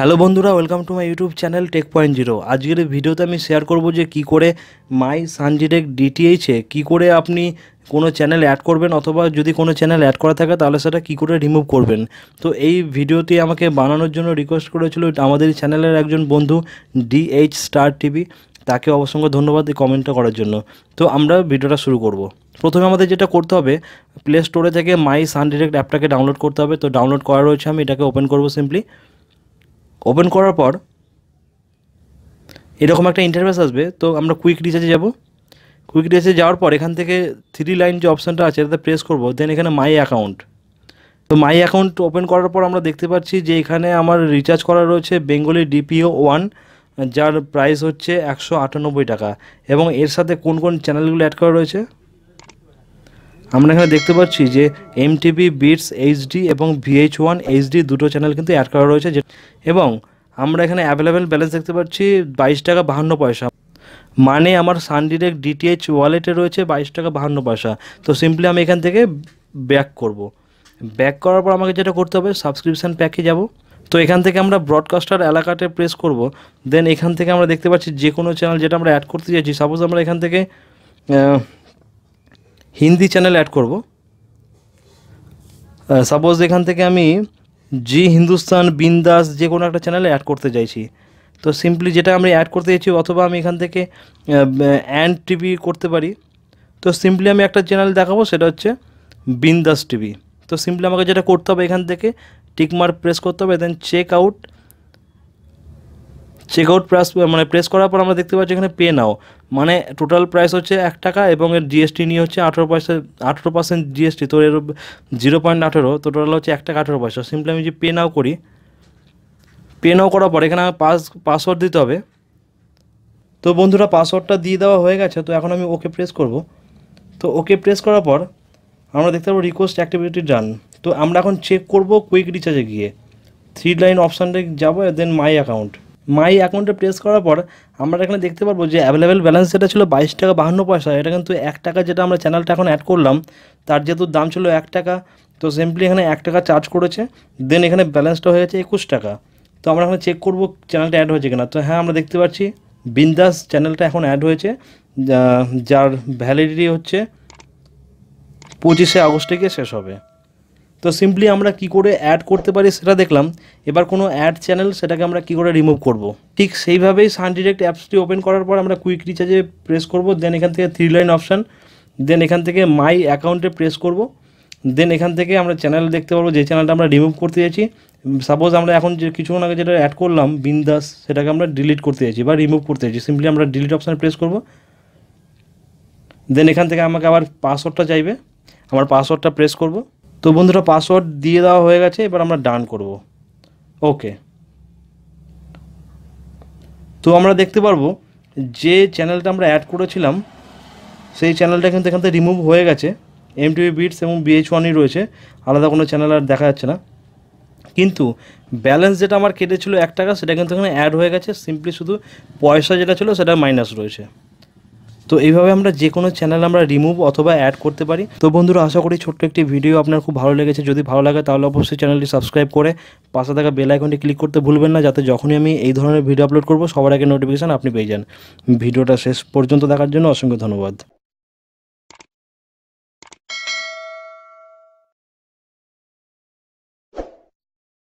Hello বন্ধুরা welcome to my YouTube channel tech point zero আজকের ভিডিওতে আমি শেয়ার করব যে কি করে মাই সানজিটেক ডিটিএইচে কি করে আপনি কোনো চ্যানেল অ্যাড করবেন অথবা যদি কোনো চ্যানেল অ্যাড করা থাকে তাহলে সেটা কী করে রিমুভ করবেন তো এই ভিডিওটি আমাকে বানানোর জন্য রিকোয়েস্ট করেছিল আমাদের চ্যানেলের একজন বন্ধু ডিএইচ স্টার টিভি তাকে অবসংখ্য ধন্যবাদ এই কমেন্টটা করার জন্য তো আমরা ভিডিওটা শুরু করব প্রথমে আমাদের যেটা করতে হবে প্লে স্টোরে থেকে মাই সানডিরেক্ট অ্যাপটাকে ডাউনলোড করতে হবে তো ডাউনলোড করা রয়েছে আমি এটাকে ওপেন করব সিম্পলি ওপেন করার পর এরকম একটা ইন্টারভেস আসবে তো আমরা কুইক রিচার্জে যাব কুইক রিচার্জে যাওয়ার পর এখান থেকে থ্রি লাইন যে অপশানটা আছে এটাতে প্রেস করব দেন এখানে মাই অ্যাকাউন্ট তো মাই অ্যাকাউন্ট ওপেন করার পর আমরা দেখতে পাচ্ছি যে এখানে আমার রিচার্জ করা রয়েছে বেঙ্গলি ডিপিও ওয়ান যার প্রাইস হচ্ছে একশো টাকা এবং এর সাথে কোন কোন চ্যানেলগুলো অ্যাড করা রয়েছে আমরা এখানে দেখতে পাচ্ছি যে এমটিভি বিটস এইচডি এবং ভিএইচ ওয়ান এইচডি দুটো চ্যানেল কিন্তু অ্যাড করা রয়েছে এবং আমরা এখানে অ্যাভেলেবেল ব্যালেন্স দেখতে পাচ্ছি বাইশ টাকা বাহান্ন পয়সা মানে আমার সান ডিরেক্ট ডিটিএইচ ওয়ালেটে রয়েছে বাইশ টাকা বাহান্ন পয়সা তো সিম্পলি আমি এখান থেকে ব্যাক করব। ব্যাক করার পর আমাকে যেটা করতে হবে সাবস্ক্রিপশান প্যাকে যাব তো এখান থেকে আমরা ব্রডকাস্টার এলাকাতে প্রেস করব দেন এখান থেকে আমরা দেখতে পাচ্ছি যে কোনো চ্যানেল যেটা আমরা অ্যাড করতে চাইছি সাপোজ আমরা এখান থেকে হিন্দি চ্যানেল অ্যাড করব সাপোজ এখান থেকে আমি জি হিন্দুস্তান বিন্দাস যে কোনো একটা চ্যানেলে অ্যাড করতে চাইছি তো সিম্পলি যেটা আমি অ্যাড করতে চাইছি অথবা আমি এখান থেকে অ্যান্ড টিভি করতে পারি তো সিম্পলি আমি একটা চ্যানেল দেখাবো সেটা হচ্ছে বিন্দাস টিভি তো সিম্পলি আমাকে যেটা করতে হবে এখান থেকে টিকমার প্রেস করতে হবে then check out check out price মানে প্রেস করার পর আমরা দেখতে পাচ্ছি এখানে পে নাও মানে টোটাল প্রাইস হচ্ছে এক টাকা এবং এর জিএসটি নিয়ে হচ্ছে আঠেরো পয়সা আঠেরো পার্সেন্ট জিএসটি তো এর জিরো পয়েন্ট আঠেরো তো টোটাল হচ্ছে এক টাকা আঠেরো পয়সা সিম্পলি আমি যে পে নাও করি পে নাও করার পর এখানে পাস পাসওয়ার্ড দিতে হবে তো বন্ধুরা পাসওয়ার্ডটা দিয়ে দেওয়া হয়ে গেছে তো এখন আমি ওকে প্রেস করব তো ওকে প্রেস করার পর আমরা দেখতে পাবো রিকোয়েস্ট অ্যাক্টিভিটি ডান তো আমরা এখন চেক করব কুইক রিচার্জে গিয়ে থ্রি লাইন অপশানটা যাবো দেন মাই অ্যাকাউন্ট মাই অ্যাকাউন্টে প্রেস করার পর আমরা এখানে দেখতে পারবো যে অ্যাভেলেবেল ব্যালেন্স যেটা ছিল বাইশ টাকা বাহান্ন পয়সা এটা কিন্তু এক টাকা যেটা আমরা চ্যানেলটা এখন অ্যাড করলাম তার যেহেতু দাম ছিল এক টাকা তো সিম্পলি এখানে এক টাকা চার্জ করেছে দেন এখানে ব্যালেন্সটা হয়ে গেছে একুশ টাকা তো আমরা এখানে চেক করব চ্যানেলটা অ্যাড হয়েছে কিনা তো হ্যাঁ আমরা দেখতে পাচ্ছি বিন্দাস চ্যানেলটা এখন অ্যাড হয়েছে যার ভ্যালিডিটি হচ্ছে পঁচিশে আগস্টে গিয়ে শেষ হবে তো সিম্পলি আমরা কি করে অ্যাড করতে পারি সেটা দেখলাম এবার কোনো অ্যাড চ্যানেল সেটাকে আমরা কি করে রিমুভ করব। ঠিক সেইভাবেই সান ডিরেক্ট অ্যাপসটি ওপেন করার পর আমরা কুইক রিচার্জে প্রেস করব দেন এখান থেকে থ্রি লাইন অপশান দেন এখান থেকে মাই অ্যাকাউন্টে প্রেস করব দেন এখান থেকে আমরা চ্যানেল দেখতে পারবো যে চ্যানেলটা আমরা রিমুভ করতে যাচ্ছি সাপোজ আমরা এখন যে কিছুক্ষণ আগে যেটা অ্যাড করলাম বিন্দাস সেটাকে আমরা ডিলিট করতে চাইছি বা রিমুভ করতে চাইছি সিম্পলি আমরা ডিলিট অপশানে প্রেস করব দেন এখান থেকে আমাকে আবার পাসওয়ার্ডটা চাইবে আমার পাসওয়ার্ডটা প্রেস করবো তো বন্ধুরা পাসওয়ার্ড দিয়ে দেওয়া হয়ে গেছে এবার আমরা ডান করব ওকে তো আমরা দেখতে পারবো যে চ্যানেলটা আমরা অ্যাড করেছিলাম সেই চ্যানেলটা কিন্তু এখান থেকে রিমুভ হয়ে গেছে এম টিভি বিটস এবং বিএইচ ওয়ানই রয়েছে আলাদা কোনো চ্যানেল আর দেখা যাচ্ছে না কিন্তু ব্যালেন্স যেটা আমার কেটেছিল এক টাকা সেটা কিন্তু এখানে অ্যাড হয়ে গেছে সিম্পলি শুধু পয়সা যেটা ছিল সেটা মাইনাস রয়েছে তো এইভাবে আমরা যে কোনো চ্যানেল আমরা রিমুভ অথবা অ্যাড করতে পারি তো বন্ধুরা আশা করি ছোট্ট একটি ভিডিও আপনার খুব ভালো লেগেছে যদি ভালো লাগে তাহলে অবশ্যই চ্যানেলটি সাবস্ক্রাইব করে পাশে থাকা বেল আইকনটি ক্লিক করতে ভুলবেন না যাতে যখনই আমি এই ধরনের ভিডিও আপলোড করব সবার আগে নোটিফিকেশান আপনি পেয়ে যান ভিডিওটা শেষ পর্যন্ত দেখার জন্য অসংখ্য ধন্যবাদ